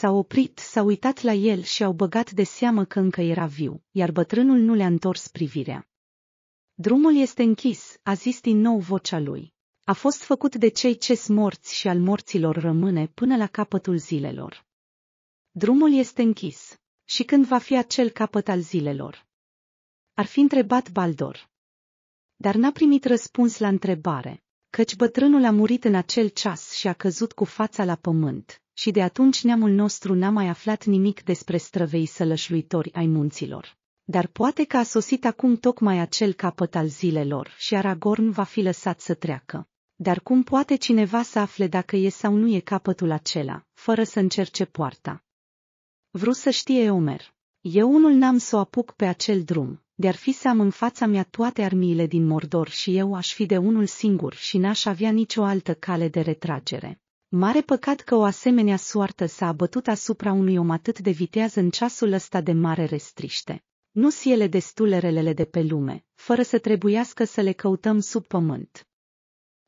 s-a oprit, s-a uitat la el și au băgat de seamă că încă era viu, iar bătrânul nu le-a întors privirea. Drumul este închis, a zis din nou vocea lui. A fost făcut de cei ce morți și al morților rămâne până la capătul zilelor. Drumul este închis. Și când va fi acel capăt al zilelor? Ar fi întrebat Baldor. Dar n-a primit răspuns la întrebare, căci bătrânul a murit în acel ceas și a căzut cu fața la pământ, și de atunci neamul nostru n-a mai aflat nimic despre străvei sălășluitori ai munților. Dar poate că a sosit acum tocmai acel capăt al zilelor și Aragorn va fi lăsat să treacă. Dar cum poate cineva să afle dacă e sau nu e capătul acela, fără să încerce poarta? Vreau să știe Omer. Eu unul n-am să o apuc pe acel drum, de-ar fi să am în fața mea toate armiile din Mordor și eu aș fi de unul singur și n-aș avea nicio altă cale de retragere. Mare păcat că o asemenea soartă s-a abătut asupra unui om atât de viteaz în ceasul ăsta de mare restriște. Nu si ele destule relele de pe lume, fără să trebuiască să le căutăm sub pământ.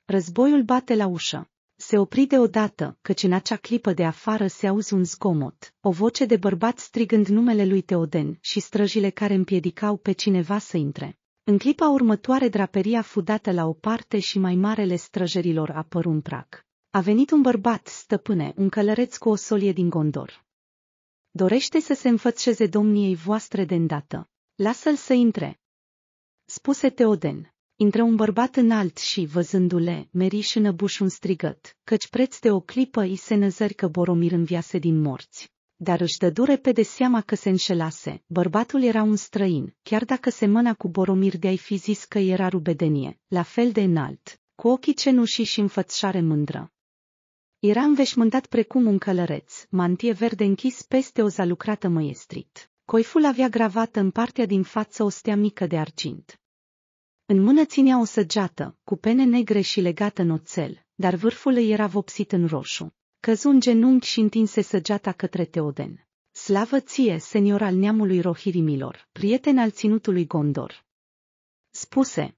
Războiul bate la ușă. Se opri deodată, căci în acea clipă de afară se auzi un zgomot, o voce de bărbat strigând numele lui Teoden și străjile care împiedicau pe cineva să intre. În clipa următoare draperia fudată la o parte și mai marele străjerilor apăru un prac. A venit un bărbat, stăpâne, un călăreț cu o solie din Gondor. Dorește să se înfățeze domniei voastre de îndată. Lasă-l să intre. Spuse Teoden. Intră un bărbat înalt și, văzându-le, meri și năbuș un strigăt, căci preț de o clipă îi se năzări că Boromir înviase din morți. Dar își dădu repede seama că se înșelase, bărbatul era un străin, chiar dacă semăna cu Boromir de-ai fi zis că era rubedenie, la fel de înalt, cu ochii cenușii și înfățșare mândră. Era înveșmântat precum un călăreț, mantie verde închis peste o zalucrată măiestrit. Coiful avea gravată în partea din față o stea mică de argint. În mână ținea o săgeată, cu pene negre și legată în oțel, dar vârful îi era vopsit în roșu. Căzu în genunchi și întinse săgeata către Teoden. Slavă ție, senior al neamului Rohirimilor, prieten al ținutului Gondor. Spuse.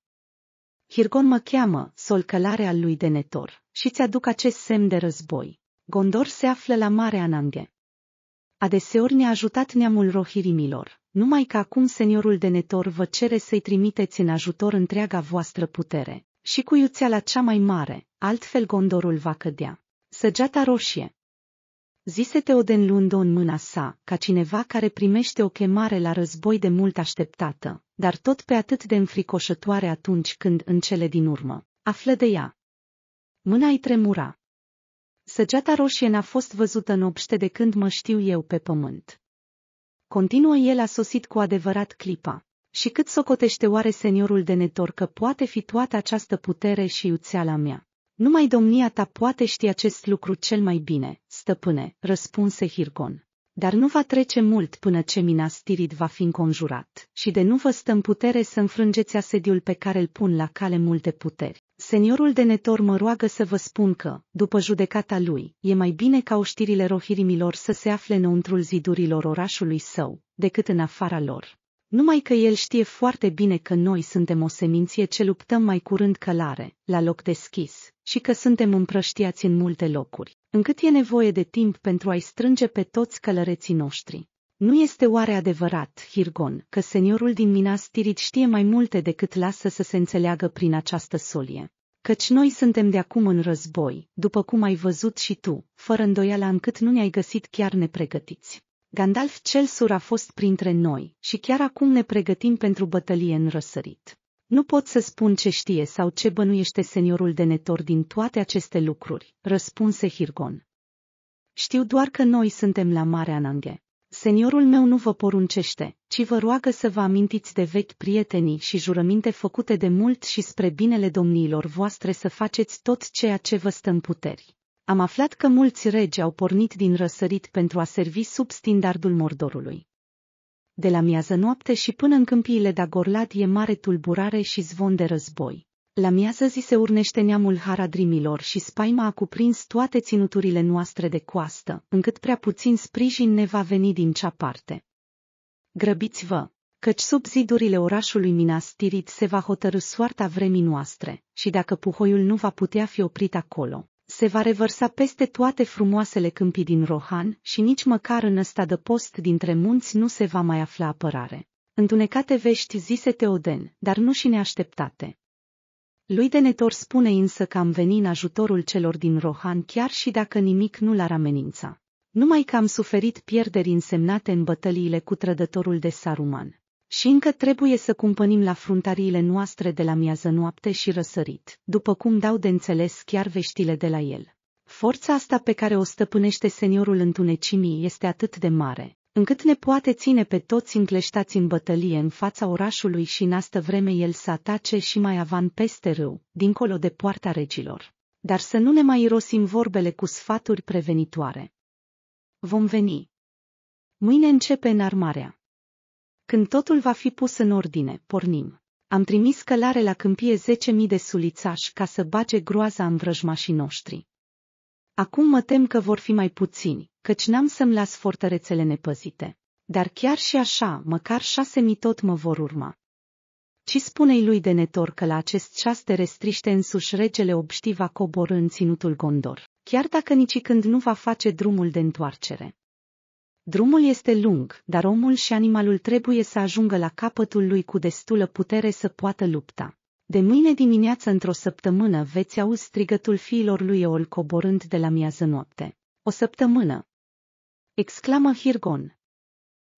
Hirgon mă cheamă, solcălare al lui Denetor și ți-aduc acest semn de război. Gondor se află la Marea Nanghe. Adeseori ne-a ajutat neamul rohirimilor, numai că acum seniorul de netor vă cere să-i trimiteți în ajutor întreaga voastră putere, și cu la cea mai mare, altfel Gondorul va cădea. Săgeata roșie. Zise Teoden luând-o în mâna sa, ca cineva care primește o chemare la război de mult așteptată, dar tot pe atât de înfricoșătoare atunci când, în cele din urmă, află de ea mâna îi tremura. Săgeata roșie n-a fost văzută în obște de când mă știu eu pe pământ. Continuă el a sosit cu adevărat clipa. Și cât socotește oare seniorul de netor că poate fi toată această putere și iuțeala mea? Numai domnia ta poate ști acest lucru cel mai bine, stăpâne, răspunse Hirgon. Dar nu va trece mult până ce mina Tirith va fi înconjurat, și de nu vă stă în putere să înfrângeți asediul pe care îl pun la cale multe puteri. Seniorul de netor mă roagă să vă spun că, după judecata lui, e mai bine ca oștirile rohirimilor să se afle înăuntrul zidurilor orașului său, decât în afara lor. Numai că el știe foarte bine că noi suntem o seminție ce luptăm mai curând călare, la loc deschis, și că suntem împrăștiați în multe locuri, încât e nevoie de timp pentru a-i strânge pe toți călăreții noștri. Nu este oare adevărat, Hirgon, că seniorul din Minas Tirith știe mai multe decât lasă să se înțeleagă prin această solie? căci noi suntem de acum în război, după cum ai văzut și tu, fără îndoiala încât nu ne-ai găsit chiar nepregătiți. Gandalf cel sur a fost printre noi și chiar acum ne pregătim pentru bătălie în răsărit. Nu pot să spun ce știe sau ce bănuiește seniorul de netor din toate aceste lucruri, răspunse Hirgon. Știu doar că noi suntem la Marea Nanghe. Seniorul meu nu vă poruncește, ci vă roagă să vă amintiți de vechi prietenii și jurăminte făcute de mult și spre binele domniilor voastre să faceți tot ceea ce vă stă în puteri. Am aflat că mulți regi au pornit din răsărit pentru a servi sub standardul mordorului. De la miază noapte și până în câmpiile Dagorlad e mare tulburare și zvon de război. La miază zi se urnește neamul haradrimilor și spaima a cuprins toate ținuturile noastre de coastă, încât prea puțin sprijin ne va veni din cea parte. Grăbiți-vă, căci sub zidurile orașului Minastirit se va hotărâ soarta vremii noastre, și dacă puhoiul nu va putea fi oprit acolo, se va revărsa peste toate frumoasele câmpii din Rohan și nici măcar în ăsta de post dintre munți nu se va mai afla apărare. Întunecate vești zise Teoden, dar nu și neașteptate. Lui Denetor spune însă că am venit în ajutorul celor din Rohan chiar și dacă nimic nu l-ar amenința. Numai că am suferit pierderi însemnate în bătăliile cu trădătorul de Saruman. Și încă trebuie să cumpănim la fruntariile noastre de la miază noapte și răsărit, după cum dau de înțeles chiar veștile de la el. Forța asta pe care o stăpânește seniorul întunecimii este atât de mare, încât ne poate ține pe toți încleștați în bătălie în fața orașului și în astă vreme el să atace și mai avan peste râu, dincolo de poarta regilor. Dar să nu ne mai irosim vorbele cu sfaturi prevenitoare. Vom veni. Mâine începe înarmarea. Când totul va fi pus în ordine, pornim. Am trimis călare la câmpie 10.000 de sulițași ca să bage groaza în vrăjmașii noștri. Acum mă tem că vor fi mai puțini, căci n-am să-mi las fortărețele nepăzite. Dar chiar și așa, măcar șase mii tot mă vor urma. Ci spune-i lui Denetor că la acest ceas te restriște însuși regele obști va coborâ în ținutul Gondor, chiar dacă nici când nu va face drumul de întoarcere. Drumul este lung, dar omul și animalul trebuie să ajungă la capătul lui cu destulă putere să poată lupta. De mâine dimineață într-o săptămână veți auzi strigătul fiilor lui Eol coborând de la miază noapte. O săptămână! Exclamă Hirgon.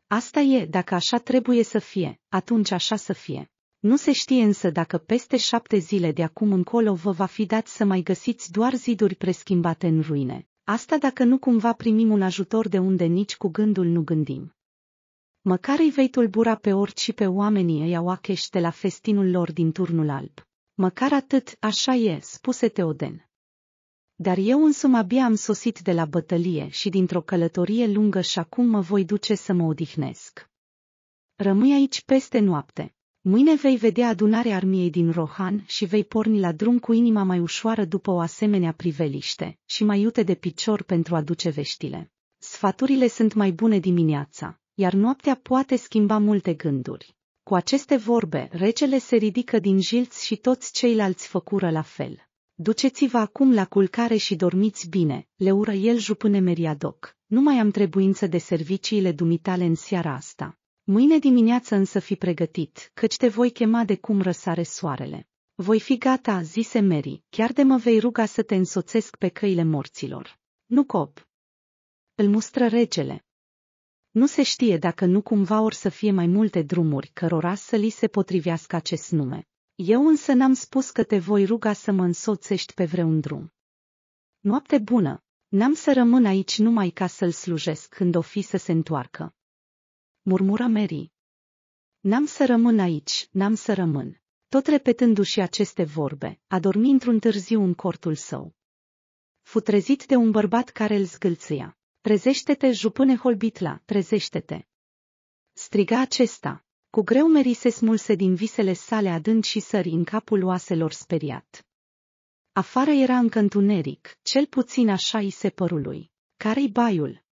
Asta e, dacă așa trebuie să fie, atunci așa să fie. Nu se știe însă dacă peste șapte zile de acum încolo vă va fi dat să mai găsiți doar ziduri preschimbate în ruine. Asta dacă nu cumva primim un ajutor de unde nici cu gândul nu gândim. Măcar îi vei tulbura pe orci pe oamenii ei oacheși de la festinul lor din turnul alb. Măcar atât, așa e, spuse Teoden. Dar eu însumi abia am sosit de la bătălie și dintr-o călătorie lungă și acum mă voi duce să mă odihnesc. Rămâi aici peste noapte. Mâine vei vedea adunarea armiei din Rohan și vei porni la drum cu inima mai ușoară după o asemenea priveliște și mai iute de picior pentru a duce veștile. Sfaturile sunt mai bune dimineața iar noaptea poate schimba multe gânduri. Cu aceste vorbe, regele se ridică din jilț și toți ceilalți făcură la fel. Duceți-vă acum la culcare și dormiți bine, le ură el jupâne Meriadoc. Nu mai am trebuință de serviciile dumitale în seara asta. Mâine dimineață însă fi pregătit, căci te voi chema de cum răsare soarele. Voi fi gata, zise Meri, chiar de mă vei ruga să te însoțesc pe căile morților. Nu cop. Îl mustră regele. Nu se știe dacă nu cumva or să fie mai multe drumuri cărora să li se potrivească acest nume. Eu însă n-am spus că te voi ruga să mă însoțești pe vreun drum. Noapte bună! N-am să rămân aici numai ca să-l slujesc când o fi să se întoarcă. Murmura Mary. N-am să rămân aici, n-am să rămân. Tot repetându-și aceste vorbe, a dormit într-un târziu în cortul său. Fu trezit de un bărbat care îl zgâlțâia. Trezește-te, jupâne holbitla, trezește-te! Striga acesta. Cu greu merise smulse din visele sale adânci și sări în capul oaselor speriat. Afară era încă întuneric, cel puțin așa i se părului. Care-i baiul?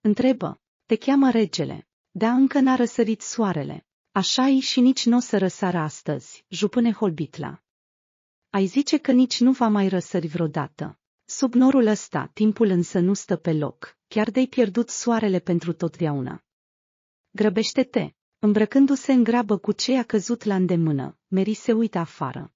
Întrebă. Te cheamă regele. Da, încă n-a răsărit soarele. Așa-i și nici nu o să răsară astăzi, jupâne holbitla. Ai zice că nici nu va mai răsări vreodată. Sub norul ăsta, timpul însă nu stă pe loc, chiar de-ai pierdut soarele pentru totdeauna. Grăbește-te! Îmbrăcându-se în grabă cu ce a căzut la îndemână, Meri se uită afară.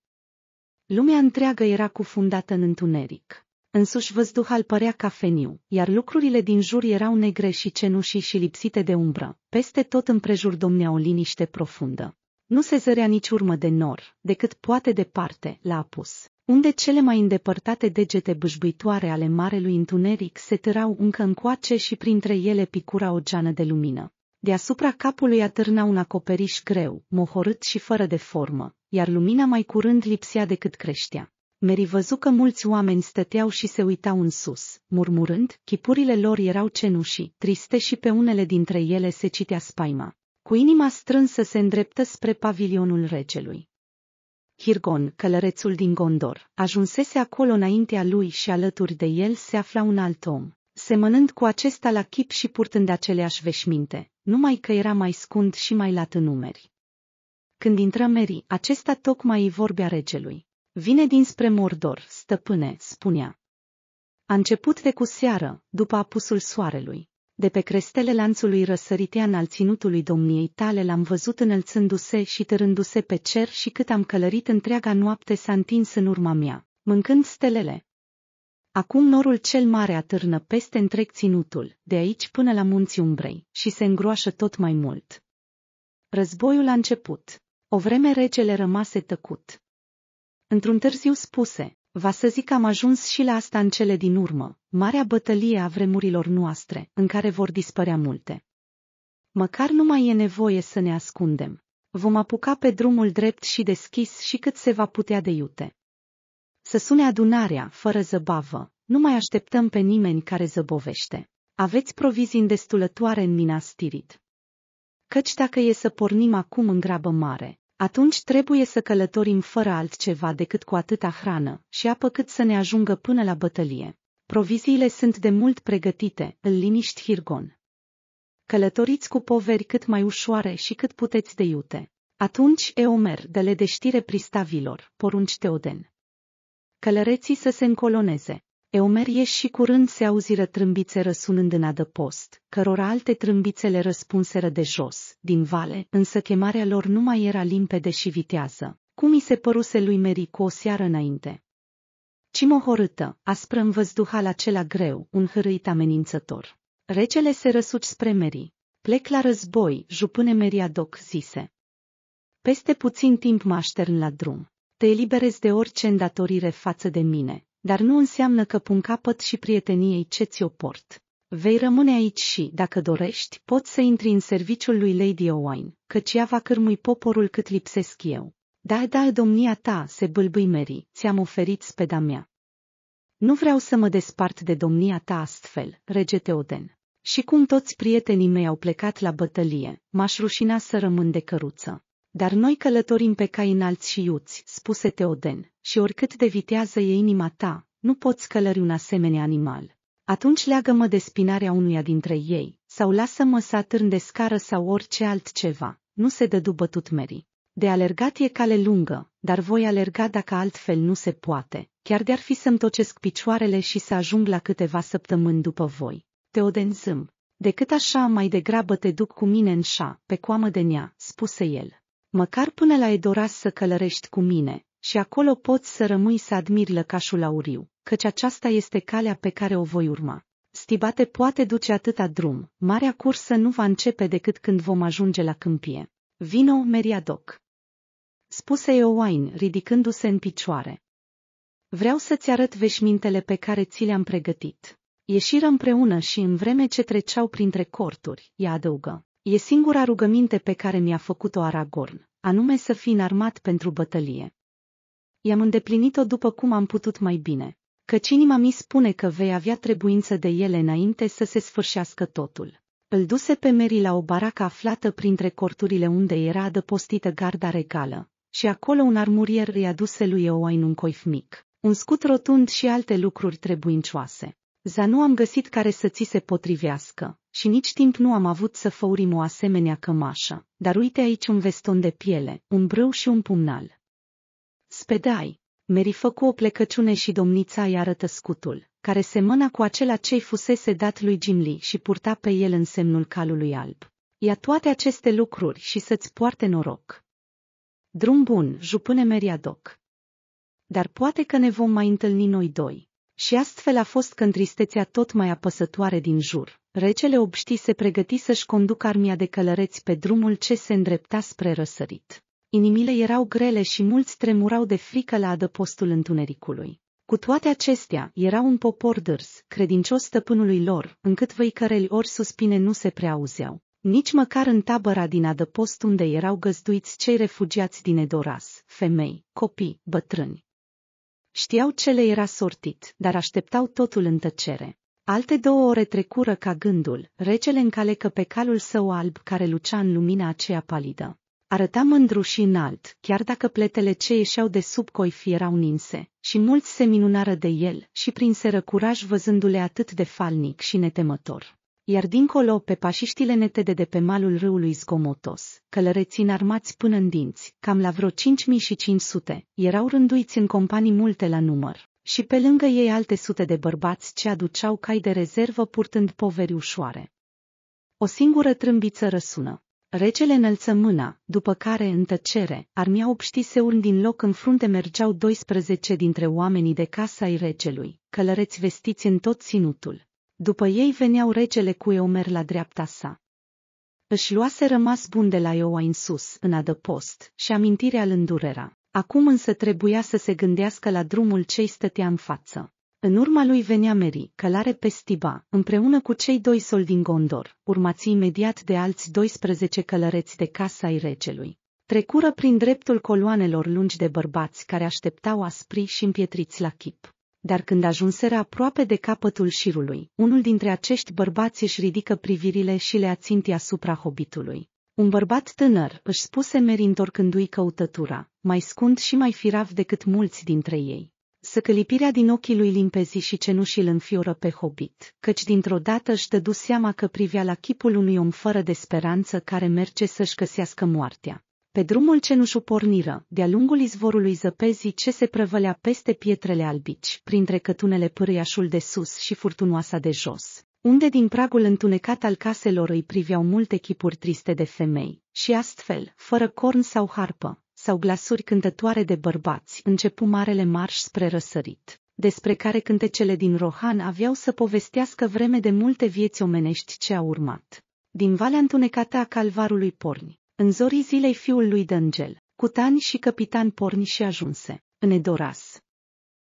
Lumea întreagă era cufundată în întuneric. Însuși văzduhal părea ca feniu, iar lucrurile din jur erau negre și cenușii și lipsite de umbră. Peste tot împrejur domnea o liniște profundă. Nu se zărea nici urmă de nor, decât poate departe, la apus unde cele mai îndepărtate degete bâșbuitoare ale Marelui Întuneric se târau încă încoace și printre ele picura o geană de lumină. Deasupra capului atârna un acoperiș greu, mohorât și fără de formă, iar lumina mai curând lipsea decât creștea. Meri văzu că mulți oameni stăteau și se uitau în sus, murmurând, chipurile lor erau cenușii, triste și pe unele dintre ele se citea spaima. Cu inima strânsă se îndreptă spre pavilionul regelui. Hirgon, călărețul din Gondor, ajunsese acolo înaintea lui și alături de el se afla un alt om, semănând cu acesta la chip și purtând aceleași veșminte, numai că era mai scund și mai lat în numeri. Când intră Meri, acesta tocmai îi vorbea regelui. Vine dinspre Mordor, stăpâne, spunea. A început de cu seară, după apusul soarelui de pe crestele lanțului răsăritean al ținutului domniei tale l-am văzut înălțându-se și târându-se pe cer și cât am călărit întreaga noapte s-a întins în urma mea, mâncând stelele. Acum norul cel mare atârnă peste întreg ținutul, de aici până la munții Umbrei, și se îngroașă tot mai mult. Războiul a început. O vreme regele rămase tăcut. Într-un târziu spuse, Va să zic am ajuns și la asta în cele din urmă, marea bătălie a vremurilor noastre, în care vor dispărea multe. Măcar nu mai e nevoie să ne ascundem. Vom apuca pe drumul drept și deschis și cât se va putea de iute. Să sune adunarea, fără zăbavă, nu mai așteptăm pe nimeni care zăbovește. Aveți provizii destulătoare în mina stirit. Căci dacă e să pornim acum în grabă mare, atunci trebuie să călătorim fără altceva decât cu atâta hrană și apă cât să ne ajungă până la bătălie. Proviziile sunt de mult pregătite, îl liniști Hirgon. Călătoriți cu poveri cât mai ușoare și cât puteți de iute. Atunci Eomer dă le de știre pristavilor, porunci Teoden. Călăreții să se încoloneze. Eumerie și curând se auziră trâmbițe răsunând în adăpost, cărora alte trâmbițe le răspunseră de jos, din vale, însă chemarea lor nu mai era limpede și vitează, cum i se păruse lui Meri cu o seară înainte. Cimohorâtă, aspră învăzduhal acela greu, un hârâit amenințător. Regele se răsuci spre Meri. Plec la război, jupâne Meriadoc, zise. Peste puțin timp mă aștern la drum. Te eliberezi de orice îndatorire față de mine, dar nu înseamnă că pun capăt și prieteniei ce ți-o port. Vei rămâne aici și, dacă dorești, poți să intri în serviciul lui Lady Owain, căci ea va cârmui poporul cât lipsesc eu. Da, da, domnia ta, se bâlbâi Mary, ți-am oferit speda mea. Nu vreau să mă despart de domnia ta astfel, rege Teoden. Și cum toți prietenii mei au plecat la bătălie, m-aș rușina să rămân de căruță. Dar noi călătorim pe cai înalți și iuți, spuse Teoden, și oricât de vitează e inima ta, nu poți călări un asemenea animal. Atunci leagă-mă de spinarea unuia dintre ei, sau lasă-mă să atârn de scară sau orice altceva, nu se dă dubătut Mary. De alergat e cale lungă, dar voi alerga dacă altfel nu se poate, chiar de-ar fi să-mi tocesc picioarele și să ajung la câteva săptămâni după voi. Teoden zâm. Decât așa mai degrabă te duc cu mine în șa, pe coamă de nea, spuse el. Măcar până la Edoras să călărești cu mine, și acolo poți să rămâi să admiri lăcașul auriu, căci aceasta este calea pe care o voi urma. Stibate poate duce atâta drum, marea cursă nu va începe decât când vom ajunge la câmpie. Vino, Meriadoc! Spuse Eowain, ridicându-se în picioare. Vreau să-ți arăt veșmintele pe care ți le-am pregătit. Ieșiră împreună și în vreme ce treceau printre corturi, ea adăugă. E singura rugăminte pe care mi-a făcut-o Aragorn, anume să fi înarmat pentru bătălie. I-am îndeplinit-o după cum am putut mai bine, căci inima mi spune că vei avea trebuință de ele înainte să se sfârșească totul. Îl duse pe Meri la o baracă aflată printre corturile unde era adăpostită garda regală, și acolo un armurier îi aduse lui Eoain un coif mic, un scut rotund și alte lucruri trebuincioase. Za nu am găsit care să ți se potrivească, și nici timp nu am avut să făurim o asemenea cămașă, dar uite aici un veston de piele, un brâu și un pumnal. Spedai! Meri făcu o plecăciune și domnița i arătă scutul, care semăna cu acela ce-i fusese dat lui Jim Lee și purta pe el în semnul calului alb. Ia toate aceste lucruri și să-ți poarte noroc. Drum bun, jupâne Meriadoc. Dar poate că ne vom mai întâlni noi doi. Și astfel a fost când tristețea tot mai apăsătoare din jur. Recele obști se pregăti să-și conducă armia de călăreți pe drumul ce se îndrepta spre răsărit. Inimile erau grele și mulți tremurau de frică la adăpostul întunericului. Cu toate acestea, era un popor dârs, credincios stăpânului lor, încât văicăreli ori suspine nu se prea auzeau. Nici măcar în tabăra din adăpost unde erau găzduiți cei refugiați din Edoras, femei, copii, bătrâni. Știau ce le era sortit, dar așteptau totul în tăcere. Alte două ore trecură ca gândul, recele încalecă pe calul său alb care lucea în lumina aceea palidă. Arăta mândru și înalt, chiar dacă pletele ce ieșeau de sub coifi erau ninse, și mulți se minunară de el și prinseră curaj văzându-le atât de falnic și netemător iar dincolo, pe pașiștile netede de pe malul râului zgomotos, călăreții armați până în dinți, cam la vreo 5500, erau rânduiți în companii multe la număr, și pe lângă ei alte sute de bărbați ce aduceau cai de rezervă purtând poveri ușoare. O singură trâmbiță răsună. Regele înălță mâna, după care, în tăcere, armia obștise urn din loc în frunte mergeau 12 dintre oamenii de casa ai regelui, călăreți vestiți în tot ținutul, după ei veneau regele cu Eomer la dreapta sa. Își luase rămas bun de la Ioa în sus, în adăpost, și amintirea îl îndurera. Acum însă trebuia să se gândească la drumul ce-i stătea în față. În urma lui venea Meri, călare pe Stiba, împreună cu cei doi sol din Gondor, urmați imediat de alți 12 călăreți de casa ai regelui. Trecură prin dreptul coloanelor lungi de bărbați care așteptau aspri și împietriți la chip dar când ajunseră aproape de capătul șirului, unul dintre acești bărbați își ridică privirile și le aținti asupra hobitului. Un bărbat tânăr își spuse meri întorcându-i căutătura, mai scund și mai firav decât mulți dintre ei. Săcălipirea din ochii lui limpezi și cenușii îl înfioră pe hobit, căci dintr-o dată își dădu seama că privea la chipul unui om fără de speranță care merge să-și găsească moartea. Pe drumul cenușu porniră, de-a lungul izvorului zăpezii ce se prăvălea peste pietrele albici, printre cătunele pârâiașul de sus și furtunoasa de jos, unde din pragul întunecat al caselor îi priveau multe chipuri triste de femei, și astfel, fără corn sau harpă, sau glasuri cântătoare de bărbați, începu marele marș spre răsărit, despre care cântecele din Rohan aveau să povestească vreme de multe vieți omenești ce au urmat. Din valea întunecată a calvarului porni, în zorii zilei fiul lui Dângel, Cutani și capitan porni și ajunse, în Edoras.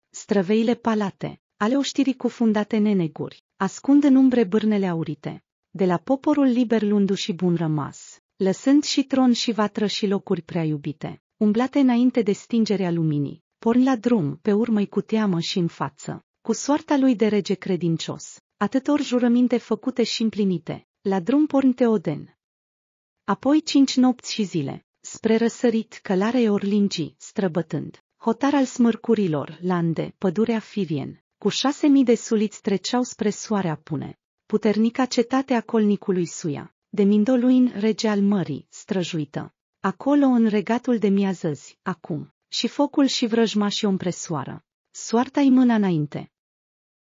Străveile palate, ale oștirii cufundate neneguri, ascund în umbre bârnele aurite, de la poporul liber lundu și bun rămas, lăsând și tron și vatră și locuri prea iubite, umblate înainte de stingerea luminii, porni la drum, pe urmă cu teamă și în față, cu soarta lui de rege credincios, atâtor jurăminte făcute și împlinite, la drum porni Teoden, apoi cinci nopți și zile, spre răsărit călare orlingii, străbătând, hotar al smârcurilor, lande, pădurea firien, cu șase mii de suliți treceau spre soarea pune, puternica cetate a colnicului Suia, de Mindoluin, rege al mării, străjuită, acolo în regatul de miazăzi, acum, și focul și vrăjmașii o împresoară. Soarta-i mâna înainte.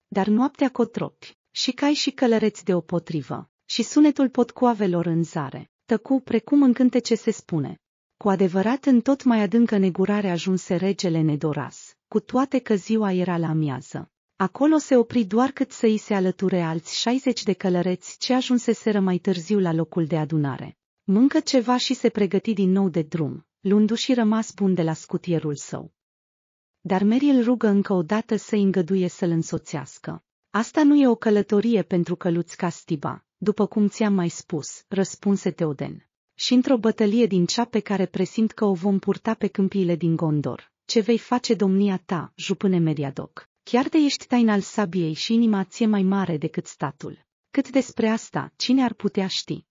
Dar noaptea cotropi, și cai și călăreți de potrivă, și sunetul potcoavelor în zare, tăcu precum în cântece se spune. Cu adevărat în tot mai adâncă negurare ajunse regele Nedoras, cu toate că ziua era la amiază. Acolo se opri doar cât să îi se alăture alți 60 de călăreți ce ajunseseră mai târziu la locul de adunare. Mâncă ceva și se pregăti din nou de drum, luându-și rămas bun de la scutierul său. Dar Mary îl rugă încă o dată să îngăduie să-l însoțească. Asta nu e o călătorie pentru căluți ca Stiba, după cum ți-am mai spus, răspunse Teoden. Și într-o bătălie din cea pe care presimt că o vom purta pe câmpiile din Gondor, ce vei face domnia ta, jupâne Meriadoc? Chiar de ești tain al sabiei și inima ție mai mare decât statul. Cât despre asta, cine ar putea ști?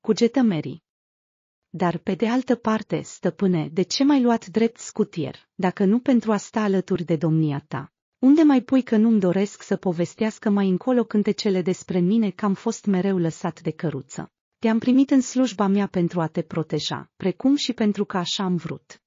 Cugetă Meri. Dar pe de altă parte, stăpâne, de ce mai luat drept scutier, dacă nu pentru a sta alături de domnia ta? Unde mai pui că nu-mi doresc să povestească mai încolo cântecele despre mine că am fost mereu lăsat de căruță. Te-am primit în slujba mea pentru a te proteja, precum și pentru că așa am vrut.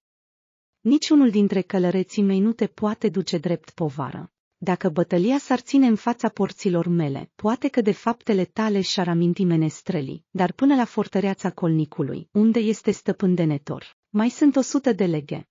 Niciunul dintre călăreții mei nu te poate duce drept povară. Dacă bătălia s-ar ține în fața porților mele, poate că de faptele tale și-ar aminti menestrelii, dar până la fortăreața colnicului, unde este stăpân netor, mai sunt o sută de leghe.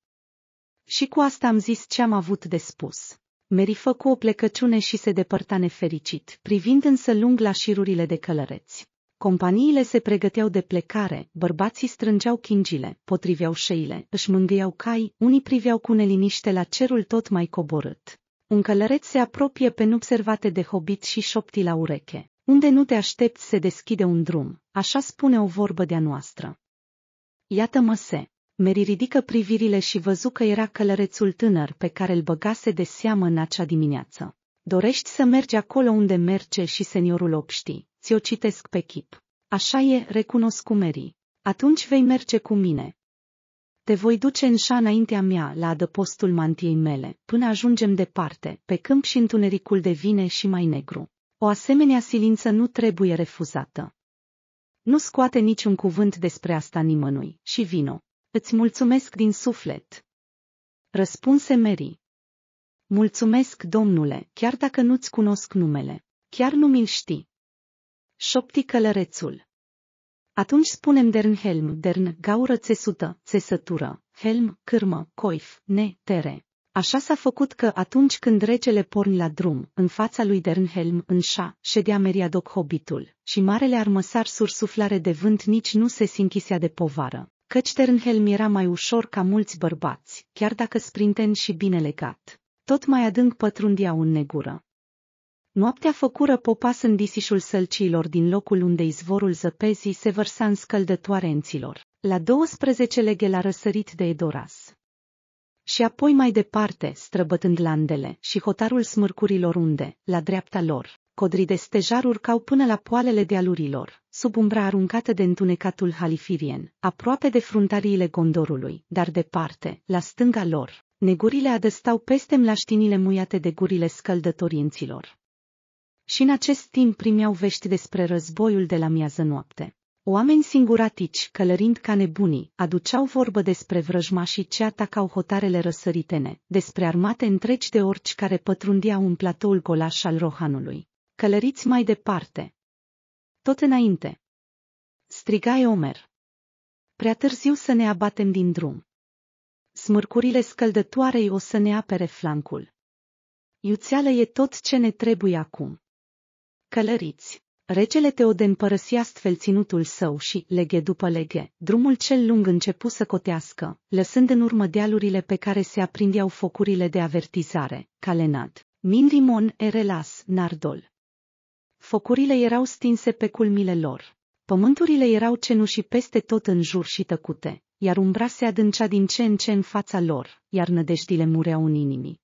Și cu asta am zis ce am avut de spus. Mary făcu o plecăciune și se depărta nefericit, privind însă lung la șirurile de călăreți. Companiile se pregăteau de plecare, bărbații strângeau chingile, potriveau șeile, își mângâiau cai, unii priveau cu neliniște la cerul tot mai coborât. Un călăreț se apropie pe nubservate de hobit și șopti la ureche. Unde nu te aștepți se deschide un drum, așa spune o vorbă de-a noastră. Iată-mă se, Meri ridică privirile și văzu că era călărețul tânăr pe care îl băgase de seamă în acea dimineață. Dorești să mergi acolo unde merge și seniorul obști. Ți-o citesc pe chip. Așa e, recunosc cu Meri. Atunci vei merge cu mine. Te voi duce în șa înaintea mea, la adăpostul mantiei mele, până ajungem departe, pe câmp și întunericul devine și mai negru. O asemenea silință nu trebuie refuzată. Nu scoate niciun cuvânt despre asta nimănui și vino. Îți mulțumesc din suflet. Răspunse Mary. Mulțumesc, domnule, chiar dacă nu-ți cunosc numele. Chiar nu mi-l știi. Șopti călărețul. Atunci spunem dern helm, dern, gaură țesută, țesătură, helm, cârmă, coif, ne, tere. Așa s-a făcut că atunci când regele porni la drum, în fața lui Dernhelm în șa, ședea Meriadoc hobitul, și marele armăsar sursuflare de vânt nici nu se sinchisea de povară căci Ternhelm era mai ușor ca mulți bărbați, chiar dacă sprinten și bine legat. Tot mai adânc pătrundea un negură. Noaptea făcură popas în disișul sălciilor din locul unde izvorul zăpezii se vărsa în scăldătoare înților. La 12 leghe l-a răsărit de Edoras. Și apoi mai departe, străbătând landele și hotarul smârcurilor unde, la dreapta lor, codrii de stejar urcau până la poalele dealurilor, sub umbra aruncată de întunecatul halifirien, aproape de fruntariile Gondorului, dar departe, la stânga lor. Negurile adăstau peste mlaștinile muiate de gurile scăldătorienților. Și în acest timp primeau vești despre războiul de la miază noapte. Oameni singuratici, călărind ca nebunii, aduceau vorbă despre vrăjmașii ce atacau hotarele răsăritene, despre armate întregi de orci care pătrundeau în platoul golaș al Rohanului. Călăriți mai departe, tot înainte. Strigai Omer. Prea târziu să ne abatem din drum. Smârcurile scăldătoarei o să ne apere flancul. Iuțeală e tot ce ne trebuie acum. Călăriți! Regele Teoden părăsi astfel ținutul său și, leghe după leghe, drumul cel lung începu să cotească, lăsând în urmă dealurile pe care se aprindeau focurile de avertizare, Calenat. Minrimon, Erelas, Nardol. Focurile erau stinse pe culmile lor. Pământurile erau cenușii peste tot în jur și tăcute, iar umbra se adâncea din ce în ce în fața lor, iar nădejdile mureau în inimii.